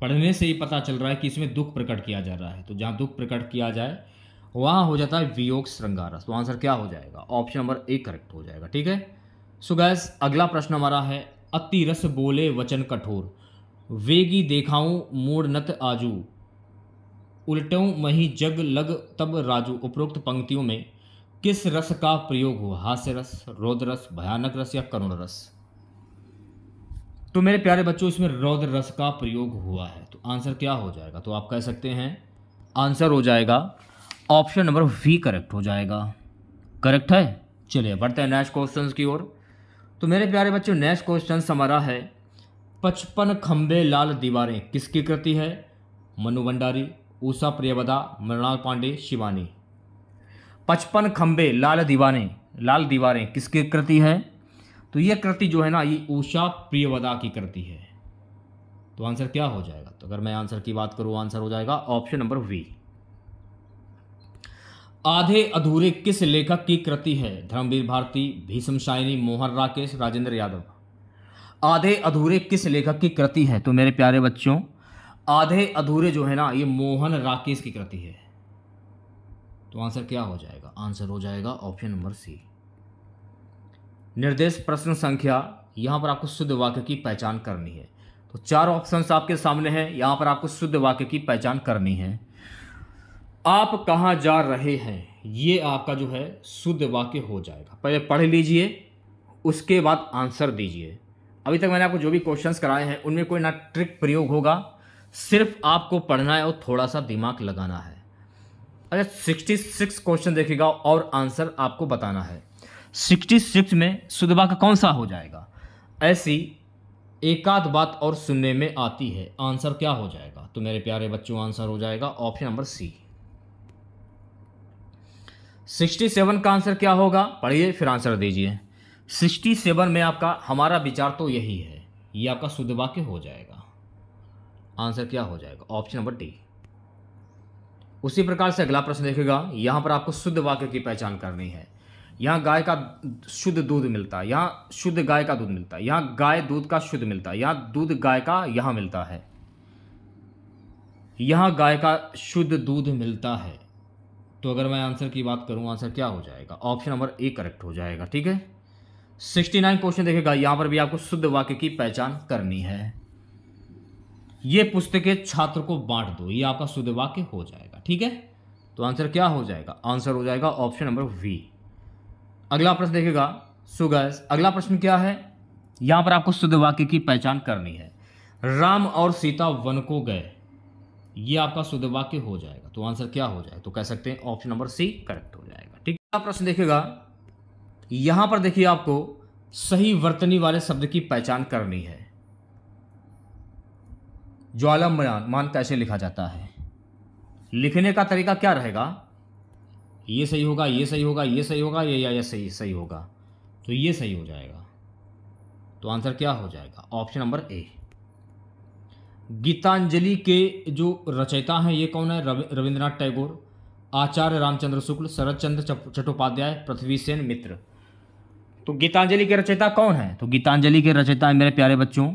पढ़ने से ही पता चल रहा है कि इसमें दुख प्रकट किया जा रहा है तो जहां दुख प्रकट किया जाए वहां हो जाता है वियोग श्रृंगार रस तो आंसर क्या हो जाएगा ऑप्शन नंबर ए करेक्ट हो जाएगा ठीक है सो गैस अगला प्रश्न हमारा है अति रस बोले वचन कठोर वेगी देखाऊं मूड नत आजू उल्ट मही जग लग तब राजू उपरोक्त पंक्तियों में किस रस का प्रयोग हुआ हास्य रस रौद्र रस भयानक रस या करुण रस तो मेरे प्यारे बच्चों इसमें रौद्र रस का प्रयोग हुआ है तो आंसर क्या हो जाएगा तो आप कह सकते हैं आंसर हो जाएगा ऑप्शन नंबर वी करेक्ट हो जाएगा करेक्ट है चलिए बढ़ते हैं नेक्स्ट क्वेश्चन की ओर तो मेरे प्यारे बच्चों नेक्स्ट क्वेश्चन हमारा है पचपन खंबे लाल दीवारें किसकी कृति है मनु भंडारी ऊषा प्रियवदा मृणाल पांडे शिवानी पचपन खंबे लाल दीवारें लाल दीवारें किसकी कृति है तो यह कृति जो है ना ये ऊषा प्रियवदा की कृति है तो आंसर क्या हो जाएगा तो अगर मैं आंसर की बात करूँ आंसर हो जाएगा ऑप्शन नंबर वी आधे अधूरे किस लेखक की कृति है धर्मवीर भारती भीषम शायनी मोहन राकेश राजेंद्र यादव आधे अधूरे किस लेखक की कृति है तो मेरे प्यारे बच्चों आधे अधूरे जो है ना ये मोहन राकेश की कृति है तो आंसर क्या हो जाएगा आंसर हो जाएगा ऑप्शन नंबर सी निर्देश प्रश्न संख्या यहां पर आपको शुद्ध वाक्य की पहचान करनी है तो चार ऑप्शंस आपके सामने हैं यहां पर आपको शुद्ध वाक्य की पहचान करनी है आप कहां जा रहे हैं ये आपका जो है शुद्ध वाक्य हो जाएगा पहले पढ़ लीजिए उसके बाद आंसर दीजिए अभी तक मैंने आपको जो भी क्वेश्चंस कराए हैं उनमें कोई ना ट्रिक प्रयोग होगा सिर्फ आपको पढ़ना है और थोड़ा सा दिमाग लगाना है अच्छा सिक्सटी सिक्स क्वेश्चन देखेगा और आंसर आपको बताना है सिक्सटी सिक्स में सुदबा का कौन सा हो जाएगा ऐसी एकाध बात और सुनने में आती है आंसर क्या हो जाएगा तो मेरे प्यारे बच्चों आंसर हो जाएगा option number C sixty seven का आंसर क्या होगा पढ़िए फिर आंसर दीजिए सिक्सटी सेवन में आपका हमारा विचार तो यही है ये आपका शुद्ध वाक्य हो जाएगा आंसर क्या हो जाएगा ऑप्शन नंबर डी उसी प्रकार से अगला प्रश्न देखेगा यहाँ पर आपको शुद्ध वाक्य की पहचान करनी है यहाँ गाय का शुद्ध दूध मिलता है यहाँ शुद्ध गाय का दूध मिलता है यहाँ गाय दूध का शुद्ध मिलता है यहाँ दूध गाय का यहाँ मिलता है यहाँ गाय का शुद्ध दूध मिलता है तो अगर मैं आंसर की बात करूँ आंसर क्या हो जाएगा ऑप्शन नंबर ए करेक्ट हो जाएगा ठीक है सिक्सटी नाइन क्वेश्चन देखेगा यहां पर भी आपको शुद्ध वाक्य की पहचान करनी है ये पुस्तकें छात्र को बांट दो ये आपका शुद्ध वाक्य हो जाएगा ठीक है तो आंसर क्या हो जाएगा आंसर हो जाएगा ऑप्शन नंबर वी अगला प्रश्न देखेगा सुगैस अगला प्रश्न क्या है यहां पर आपको शुद्ध वाक्य की पहचान करनी है राम और सीता वन को गए ये आपका शुद्ध वाक्य हो जाएगा तो आंसर क्या हो जाएगा तो कह सकते हैं ऑप्शन नंबर सी करेक्ट हो जाएगा ठीक है प्रश्न देखेगा यहां पर देखिए आपको सही वर्तनी वाले शब्द की पहचान करनी है ज्वालामान मान कैसे लिखा जाता है लिखने का तरीका क्या रहेगा ये सही होगा ये सही होगा ये सही होगा ये या ये सही सही होगा तो ये सही हो जाएगा तो आंसर क्या हो जाएगा ऑप्शन नंबर ए गीतांजलि के जो रचयिता हैं ये कौन है रविंद्रनाथ टैगोर आचार्य रामचंद्र शुक्ल शरद चंद्र चट्टोपाध्याय पृथ्वी सेन मित्र तो गीतांजलि के रचयिता कौन है तो गीतांजलि के रचयिता है मेरे प्यारे बच्चों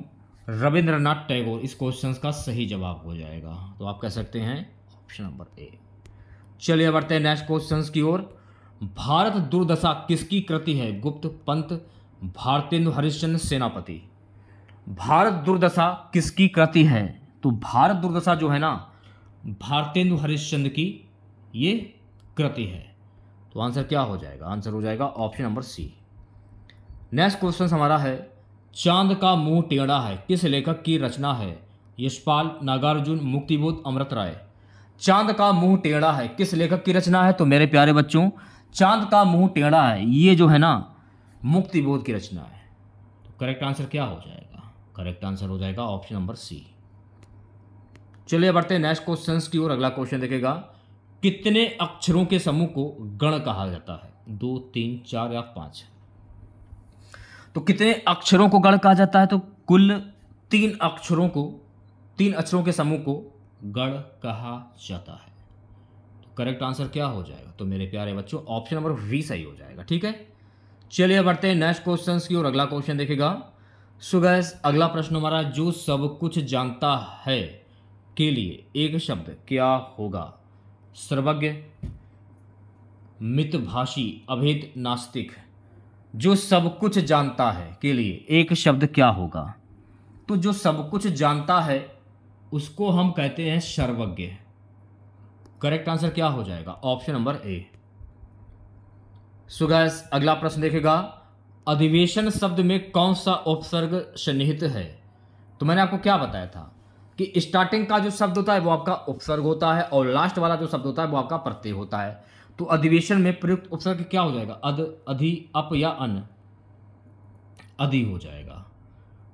रविंद्रनाथ टैगोर इस क्वेश्चन का सही जवाब हो जाएगा तो आप कह सकते हैं ऑप्शन नंबर ए चलिए बढ़ते हैं नेक्स्ट क्वेश्चन की ओर भारत दुर्दशा किसकी कृति है गुप्त पंत भारतेंदु हरिश्चंद्र सेनापति भारत दुर्दशा किसकी कृति है तो भारत दुर्दशा जो है ना भारतेंदु हरिश्चंद्र की ये कृति है तो आंसर क्या हो जाएगा आंसर हो जाएगा option number C next question हमारा है चांद का मुंह टेढ़ा है किस लेखक की रचना है यशपाल नागार्जुन मुक्तिबोध अमृत राय चांद का मुंह टेढ़ा है किस लेखक की रचना है तो मेरे प्यारे बच्चों चांद का मुंह टेढ़ा है ये जो है ना मुक्तिबोध की रचना है तो करेक्ट आंसर क्या हो जाएगा करेक्ट आंसर हो जाएगा ऑप्शन नंबर सी चलिए बढ़ते नेक्स्ट क्वेश्चन की ओर अगला क्वेश्चन देखेगा कितने अक्षरों के समूह को गण कहा जाता है दो तीन चार या पाँच तो कितने अक्षरों को गण कहा जाता है तो कुल तीन अक्षरों को तीन अक्षरों के समूह को गण कहा जाता है तो करेक्ट आंसर क्या हो जाएगा तो मेरे प्यारे बच्चों ऑप्शन नंबर वी सही हो जाएगा ठीक है चलिए बढ़ते हैं नेक्स्ट क्वेश्चन की और अगला क्वेश्चन देखेगा सुगैस अगला प्रश्न हमारा जो सब कुछ जानता है के लिए एक शब्द क्या होगा सर्वज्ञ मितभाषी अभेद नास्तिक जो सब कुछ जानता है के लिए एक शब्द क्या होगा तो जो सब कुछ जानता है उसको हम कहते हैं सर्वज्ञ करेक्ट आंसर क्या हो जाएगा ऑप्शन नंबर ए सुगैस अगला प्रश्न देखेगा अधिवेशन शब्द में कौन सा उपसर्ग सन्निहित है तो मैंने आपको क्या बताया था कि स्टार्टिंग का जो शब्द होता है वो आपका उपसर्ग होता है और लास्ट वाला जो शब्द होता है वो आपका प्रत्यय होता है तो अधिवेशन में प्रयुक्त उपसर्ग क्या हो जाएगा अध अधि अप या अन अधि हो जाएगा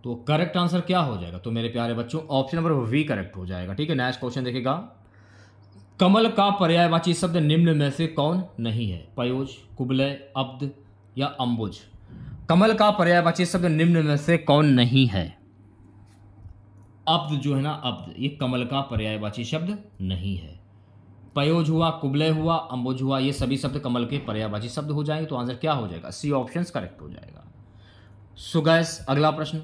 तो करेक्ट आंसर क्या हो जाएगा तो मेरे प्यारे बच्चों ऑप्शन नंबर वी करेक्ट हो जाएगा ठीक है नेक्स्ट क्वेश्चन देखेगा कमल का पर्यायवाची शब्द निम्न में से कौन नहीं है पयोज कुबले अब्द या अंबुज कमल का पर्यायवाची शब्द निम्न में से कौन नहीं है अब्द जो है ना अब्द ये कमल का पर्यायवाची शब्द नहीं है पयोज हुआ कुबले हुआ अम्बुज हुआ ये सभी शब्द कमल के पर्यावाची शब्द हो जाएंगे तो आंसर क्या हो जाएगा सी ऑप्शन करेक्ट हो जाएगा सुगैस अगला प्रश्न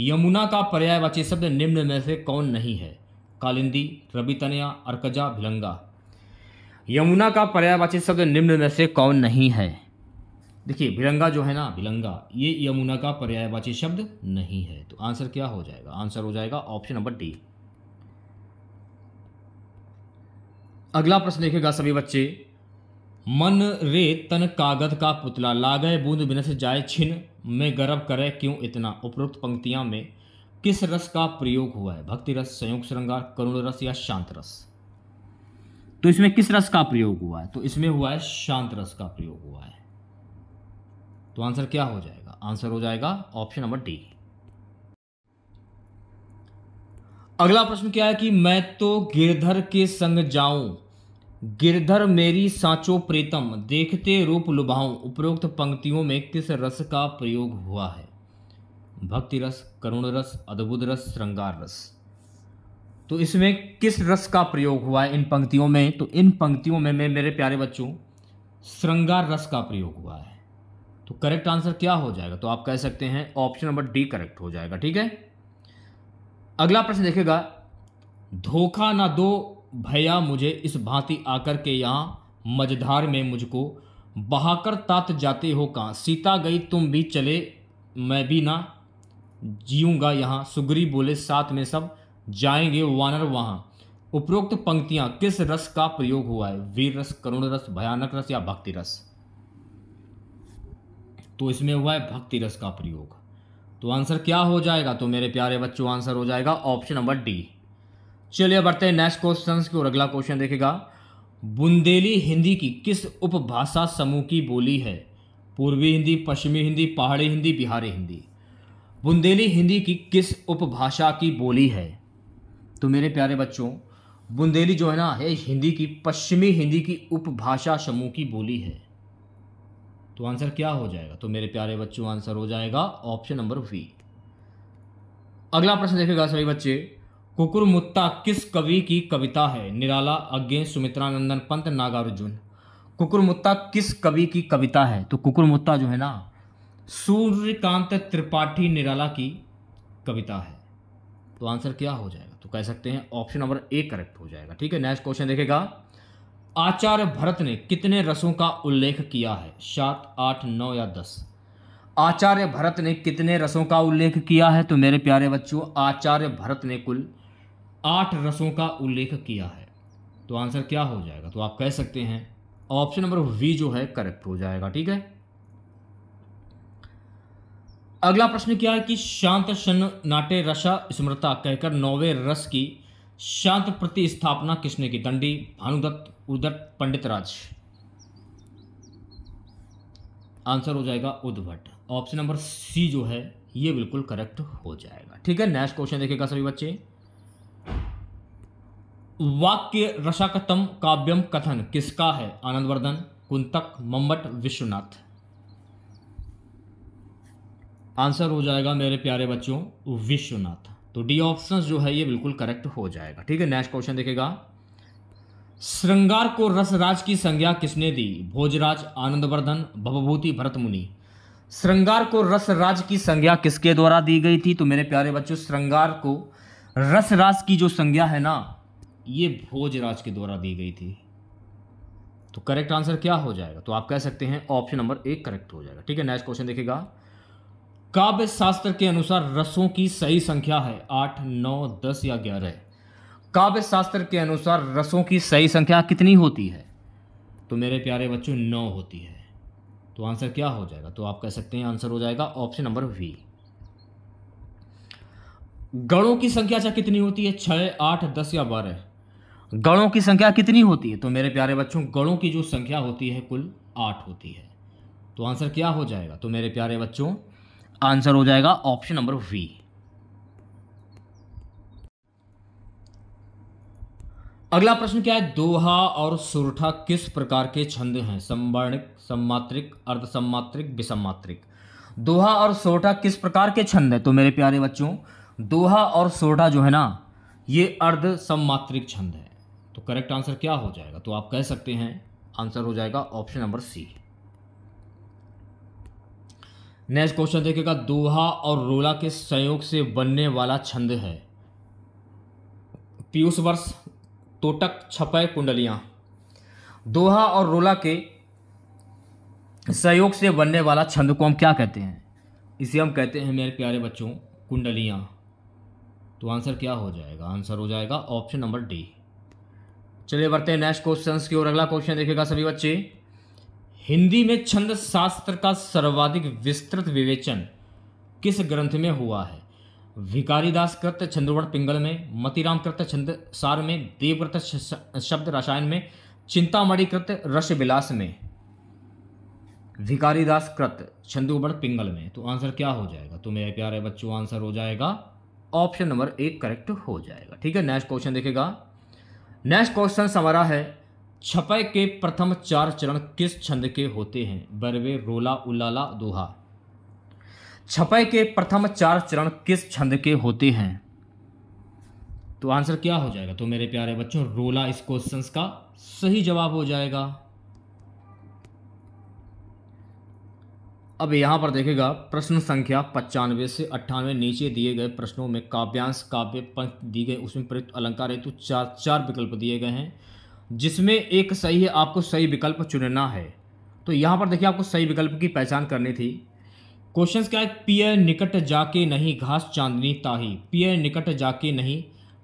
यमुना का पर्यायवाची शब्द निम्न में से कौन नहीं है कालिंदी रवि तनया अर्कजा भिलंगा यमुना का पर्यायवाची शब्द निम्न में से कौन नहीं है देखिए भिलंगा जो है ना भिलंगा ये यमुना का पर्यायवाची शब्द नहीं है तो आंसर क्या हो जाएगा आंसर हो जाएगा ऑप्शन नंबर डी अगला प्रश्न देखेगा सभी बच्चे मन रे तन कागज का पुतला लागे बूंद बिनस जाए छिन में गर्व करे क्यों इतना उपरोक्त पंक्तियां में किस रस का प्रयोग हुआ है भक्ति रस संयोग श्रृंगार करुण रस या शांत रस तो इसमें किस रस का प्रयोग हुआ है तो इसमें हुआ है शांत रस का प्रयोग हुआ है तो आंसर क्या हो जाएगा आंसर हो जाएगा ऑप्शन नंबर डी अगला प्रश्न क्या है कि मैं तो गिरधर के संग जाऊं गिरधर मेरी साँचो प्रीतम देखते रूप लुभाऊं उपरोक्त पंक्तियों में किस रस का प्रयोग हुआ है भक्ति रस करुण रस अद्भुत रस श्रृंगार रस तो इसमें किस रस का प्रयोग हुआ है इन पंक्तियों में तो इन पंक्तियों में मैं मेरे प्यारे बच्चों श्रृंगार रस का प्रयोग हुआ है तो करेक्ट आंसर क्या हो जाएगा तो आप कह सकते हैं ऑप्शन नंबर डी करेक्ट हो जाएगा ठीक है अगला प्रश्न देखेगा धोखा ना दो भैया मुझे इस भांति आकर के यहाँ मझधार में मुझको बहाकर तात जाते हो कहाँ सीता गई तुम भी चले मैं भी ना जीऊँगा यहाँ सुग्री बोले साथ में सब जाएंगे वानर वहाँ उपरोक्त पंक्तियाँ किस रस का प्रयोग हुआ है वीर रस करुण रस भयानक रस या भक्ति रस तो इसमें हुआ है भक्ति रस का प्रयोग तो आंसर क्या हो जाएगा तो मेरे प्यारे बच्चों आंसर हो जाएगा ऑप्शन नंबर डी चलिए बढ़ते हैं नेक्स्ट क्वेश्चन की ओर अगला क्वेश्चन देखेगा बुंदेली हिंदी की किस उपभाषा समूह की बोली है पूर्वी हिंदी पश्चिमी हिंदी पहाड़ी हिंदी बिहारी हिंदी बुंदेली हिंदी की किस उपभाषा की बोली है तो मेरे प्यारे बच्चों बुंदेली जो है ना है हिंदी की पश्चिमी हिंदी की उपभाषा समूह की बोली है तो आंसर क्या हो जाएगा तो मेरे प्यारे बच्चों आंसर हो जाएगा ऑप्शन नंबर वी अगला प्रश्न देखेगा सभी बच्चे कुकुरमुत्ता किस कवि की कविता है निराला अज्ञे सुमित्रानंदन पंत नागार्जुन कुकुरमुत्ता किस कवि की कविता है तो कुकुरमुत्ता जो है ना सूर्यकांत त्रिपाठी निराला की कविता है तो आंसर क्या हो जाएगा तो कह सकते हैं ऑप्शन नंबर ए करेक्ट हो जाएगा ठीक है नेक्स्ट क्वेश्चन देखेगा आचार्य भरत ने कितने रसों का उल्लेख किया है सात आठ नौ या दस आचार्य भरत ने कितने रसों का उल्लेख किया है तो मेरे प्यारे बच्चों आचार्य भरत ने कुल आठ रसों का उल्लेख किया है तो आंसर क्या हो जाएगा तो आप कह सकते हैं ऑप्शन नंबर वी जो है करेक्ट हो जाएगा ठीक है अगला प्रश्न क्या है कि शांत शन नाट्य रसा स्मृता कहकर नौवे रस की शांत प्रतिस्थापना किसने की दंडी भानुदत्त उदत्त पंडित राज आंसर हो जाएगा उद्भट ऑप्शन नंबर सी जो है ये बिल्कुल करेक्ट हो जाएगा ठीक है नेक्स्ट क्वेश्चन देखेगा सभी बच्चे वाक्य रसाकतम काव्यम कथन किसका है आनंदवर्धन कुंतक मम्मट विश्वनाथ आंसर हो जाएगा मेरे प्यारे बच्चों विश्वनाथ तो डी ऑप्शन जो है ये बिल्कुल करेक्ट हो जाएगा ठीक है नेक्स्ट क्वेश्चन देखेगा श्रृंगार को रसराज की संज्ञा किसने दी भोजराज आनंदवर्धन भवभूति भरत मुनि श्रृंगार को रसराज की संज्ञा किसके द्वारा दी गई थी तो मेरे प्यारे बच्चों श्रृंगार को रसराज की जो संज्ञा है ना ये भोजराज के द्वारा दी गई थी तो करेक्ट आंसर क्या हो जाएगा तो आप कह सकते हैं ऑप्शन नंबर एक करेक्ट हो जाएगा ठीक है नेक्स्ट क्वेश्चन देखिएगा काव्य शास्त्र के अनुसार रसों की सही संख्या है आठ नौ दस या ग्यारह काव्य शास्त्र के अनुसार रसों की सही संख्या कितनी होती है तो मेरे प्यारे बच्चों नौ होती है तो आंसर क्या हो जाएगा तो आप कह सकते हैं आंसर हो जाएगा ऑप्शन नंबर वी गणों की संख्या कितनी होती है छः आठ दस या बारह गणों की संख्या कितनी होती है तो मेरे प्यारे बच्चों गणों की जो संख्या होती है कुल आठ होती है तो आंसर क्या हो जाएगा तो मेरे प्यारे बच्चों आंसर हो जाएगा ऑप्शन नंबर वी अगला प्रश्न क्या है दोहा और सुरठा किस प्रकार के छंद हैं संवर्णिक सम्मात्रिक अर्धसम्मात्रिक विसम्मात्रिक दोहा और सोरठा किस प्रकार के छंद है तो मेरे प्यारे बच्चों दोहा और सोरठा जो है ना ये अर्धसम्मात्रिक छंद है तो करेक्ट आंसर क्या हो जाएगा तो आप कह सकते हैं आंसर हो जाएगा option number C next question देखिएगा दोहा और रोला के संयोग से बनने वाला छंद है पीयूष वर्ष तोटक छपय कुंडलियाँ दोहा और रोला के सहयोग से बनने वाला छंद को हम क्या कहते हैं इसे हम कहते हैं मेरे प्यारे बच्चों कुंडलियाँ तो आंसर क्या हो जाएगा आंसर हो जाएगा ऑप्शन नंबर डी चलिए बढ़ते हैं नेक्स्ट क्वेश्चन की ओर अगला क्वेश्चन देखेगा सभी बच्चे हिंदी में छंद शास्त्र का सर्वाधिक विस्तृत विवेचन किस ग्रंथ में हुआ है विकारीदास कृत छंदोवड़ पिंगल में मतिराम कृत छंद सार में देवव्रत शब्द रसायन में चिंतामणि कृत रस विलास में विकारीदास कृत छंदोबड़ पिंगल में तो आंसर क्या हो जाएगा तो मेरे प्यारे बच्चों आंसर हो जाएगा ऑप्शन नंबर एक करेक्ट हो जाएगा ठीक है नेक्स्ट क्वेश्चन देखेगा नेक्स्ट क्वेश्चन हमारा है छपे के प्रथम चार चरण किस छंद के होते हैं बरवे रोला उलाला दोहा छपे के प्रथम चार चरण किस छंद के होते हैं तो आंसर क्या हो जाएगा तो मेरे प्यारे बच्चों रोला इस क्वेश्चन का सही जवाब हो जाएगा अब यहाँ पर देखेगा प्रश्न संख्या पचानवे से अट्ठानवे नीचे दिए गए प्रश्नों में काव्यांश काव्य पंक्त दी गई उसमें प्रयुक्त अलंकार हेतु चार चार विकल्प दिए गए हैं जिसमें एक सही है आपको सही विकल्प चुनना है तो यहाँ पर देखिए आपको सही विकल्प की पहचान करनी थी क्वेश्चन क्या है पिय निकट जाके नहीं घास चांदनी ताही पिय निकट जाके नहीं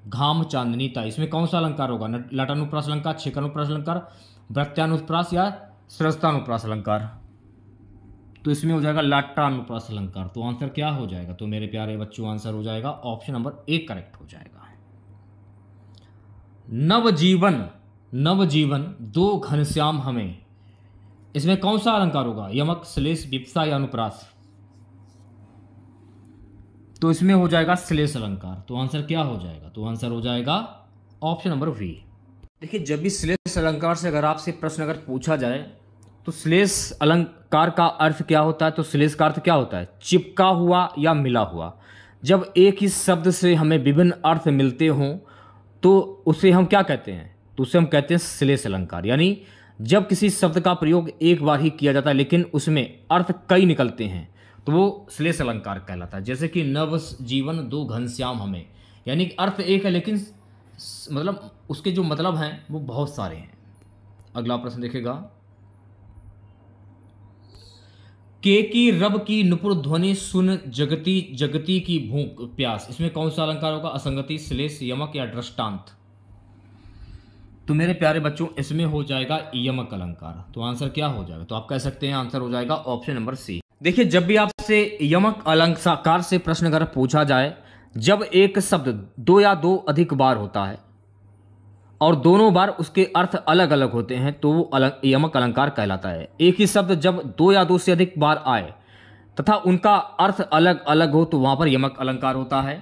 घाम चांदनी ताही इसमें कौन सा अलंकार होगा लटानुप्रास अलंकार छिकनुप्रास अलंकार वृत्यानुप्रास या सृजतानुप्रास अलंकार तो इसमें हो जाएगा लाट्टानुप्रास अलंकार तो आंसर क्या हो जाएगा तो मेरे प्यारे बच्चों आंसर हो जाएगा ऑप्शन नंबर ए करेक्ट हो जाएगा नवजीवन नवजीवन दो घनश्याम हमें इसमें कौन सा अलंकार होगा यमक श्लेष विप्सा या अनुप्रास तो इसमें हो जाएगा श्लेष अलंकार तो आंसर क्या हो जाएगा तो आंसर हो जाएगा ऑप्शन नंबर वी देखिए जब भी श्लेष अलंकार से अगर आपसे प्रश्न अगर पूछा जाए तो श्लेष अलंकार का अर्थ क्या होता है तो श्लेष का अर्थ क्या होता है चिपका हुआ या मिला हुआ जब एक ही शब्द से हमें विभिन्न अर्थ मिलते हों तो उसे हम क्या कहते हैं तो उसे हम कहते हैं श्लेष अलंकार यानी जब किसी शब्द का प्रयोग एक बार ही किया जाता है लेकिन उसमें अर्थ कई निकलते हैं तो वो श्लेष अलंकार कहलाता है जैसे कि नव जीवन दो घनश्याम हमें यानी अर्थ एक है लेकिन मतलब उसके जो मतलब हैं वो बहुत सारे हैं अगला प्रश्न देखेगा के की रब की नुपुर ध्वनि सुन जगती जगती की भूख प्यास इसमें कौन सा अलंकार होगा असंगति श्लेष यमक या दृष्टांत तो मेरे प्यारे बच्चों इसमें हो जाएगा यमक अलंकार तो आंसर क्या हो जाएगा तो आप कह सकते हैं आंसर हो जाएगा ऑप्शन नंबर सी देखिए जब भी आपसे यमक अलंकार से प्रश्न अगर पूछा जाए जब एक शब्द दो या दो अधिक बार होता है और दोनों बार उसके अर्थ अलग अलग होते हैं तो वो अलग यमक अलंकार कहलाता है एक ही शब्द जब दो या दो से अधिक बार आए तथा उनका अर्थ अलग अलग हो तो वहाँ पर यमक अलंकार होता है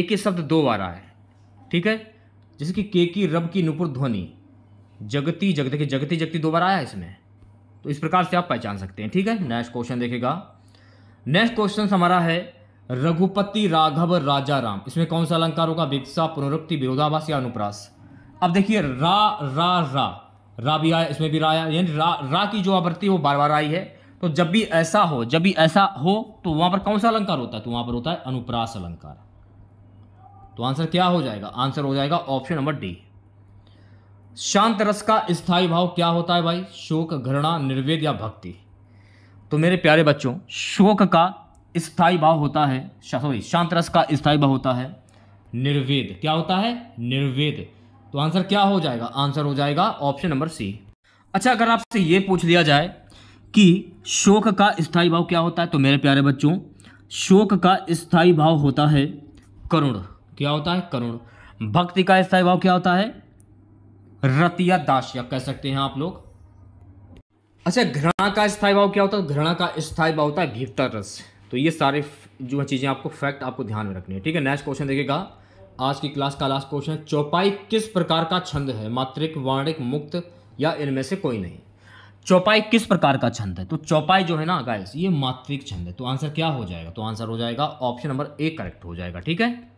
एक ही शब्द दो बार आए ठीक है जैसे कि के की रब की नुपुर ध्वनि जगती जगत देखिए जगती जगती दो बार आया है इसमें तो इस प्रकार से आप पहचान सकते हैं ठीक है नेक्स्ट क्वेश्चन देखेगा नेक्स्ट क्वेश्चन हमारा है रघुपति राघव राजा राम इसमें कौन सा अलंकार होगा विपसा पुनरुक्ति विरोधाभास या अनुप्रास अब देखिए रा रा रा रा भी आया इसमें भी रा आया यानी रा रा की जो आवृत्ति वो बार बार आई है तो जब भी ऐसा हो जब भी ऐसा हो तो वहां पर कौन सा अलंकार होता है तो वहां पर होता है अनुप्रास अलंकार तो आंसर क्या हो जाएगा आंसर हो जाएगा ऑप्शन नंबर डी शांत रस का स्थायी भाव क्या होता है भाई शोक घृणा निर्वेद या भक्ति तो मेरे प्यारे बच्चों शोक का स्थायी भाव होता है सॉरी शांत रस का स्थायी भाव होता है निर्वेद क्या होता है निर्वेद तो आंसर क्या हो जाएगा आंसर हो जाएगा ऑप्शन नंबर सी अच्छा अगर आपसे ये पूछ लिया जाए कि शोक का स्थायी भाव क्या होता है तो मेरे प्यारे बच्चों शोक का स्थायी भाव होता है करुण क्या होता है करुण भक्ति का स्थायी भाव क्या होता है रतिया या दास या कह सकते हैं आप लोग अच्छा घृणा का स्थायी भाव क्या होता है घृणा का स्थायी भाव होता है भीतर रस तो ये सारे जो चीज़ें आपको फैक्ट आपको ध्यान में रखनी है ठीक है नेक्स्ट क्वेश्चन देखिएगा आज की क्लास का लास्ट क्वेश्चन है चौपाई किस प्रकार का छंद है मात्रिक वाणिक मुक्त या इनमें से कोई नहीं चौपाई किस प्रकार का छंद है तो चौपाई जो है ना गाइस ये मात्रिक छंद है तो आंसर क्या हो जाएगा तो आंसर हो जाएगा ऑप्शन नंबर ए करेक्ट हो जाएगा ठीक है